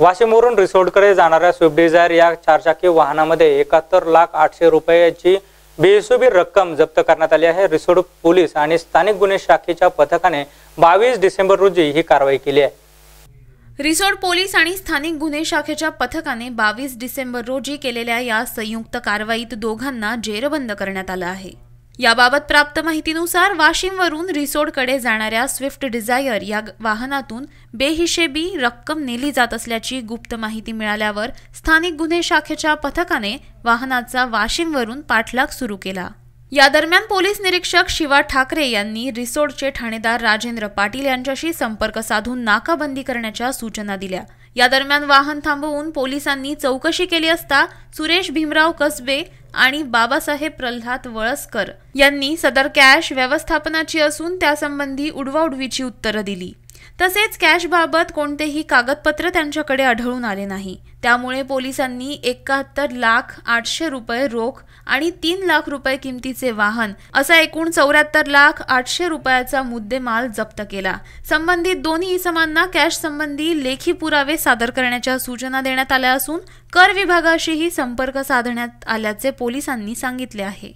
वाशिमवरून रिसोर्टकडे जाणाऱ्या Swift Dzire या चारचाकी वाहनामध्ये एकाहत्तर लाख आठशे रुपयाची बेसुबी रक्कम जप्त करण्यात आली आहे रिसोर्ट पोलीस आणि स्थानिक गुन्हे शाखेच्या पथकाने बावीस डिसेंबर रोजी ही कारवाई केली आहे रिसोर्ट पोलीस आणि स्थानिक गुन्हे शाखेच्या पथकाने बावीस डिसेंबर रोजी केलेल्या या संयुक्त कारवाईत दोघांना जेरबंद करण्यात आलं आहे याबाबत प्राप्त माहितीनुसार वाशिमवरून रिसोडकडे जाणाऱ्या स्विफ्ट डिझायर या वाहनातून बेहिशेबी रक्कम नेली जात असल्याची गुप्त माहिती मिळाल्यावर स्थानिक गुन्हे शाखेच्या पथकाने वाहनाचा वाशिमवरून पाठलाग सुरू केला या दरम्यान पोलीस निरीक्षक शिवा ठाकरे यांनी रिसोडचे ठाणेदार राजेंद्र पाटील यांच्याशी संपर्क साधून नाकाबंदी करण्याच्या सूचना दिल्या या दरम्यान वाहन थांबवून पोलिसांनी चौकशी केली असता सुरेश भीमराव कसबे आणि बाबासाहेब प्रल्हाद वळसकर यांनी सदर कॅश व्यवस्थापनाची असून त्यासंबंधी उडवाउडवीची उत्तरं दिली तसेच कॅशबाबत कोणतेही कागदपत्र त्यांच्याकडे आढळून आले नाही त्यामुळे पोलिसांनी एकाहत्तर लाख आठशे रुपये रोख आणि तीन लाख रुपये किमतीचे वाहन असा एकूण चौऱ्याहत्तर लाख आठशे रुपयाचा मुद्देमाल जप्त केला संबंधित दोन्ही इसमांना कॅश संबंधी लेखी पुरावे सादर करण्याच्या सूचना देण्यात आल्या असून कर विभागाशीही संपर्क साधण्यात आल्याचे पोलिसांनी सांगितले आहे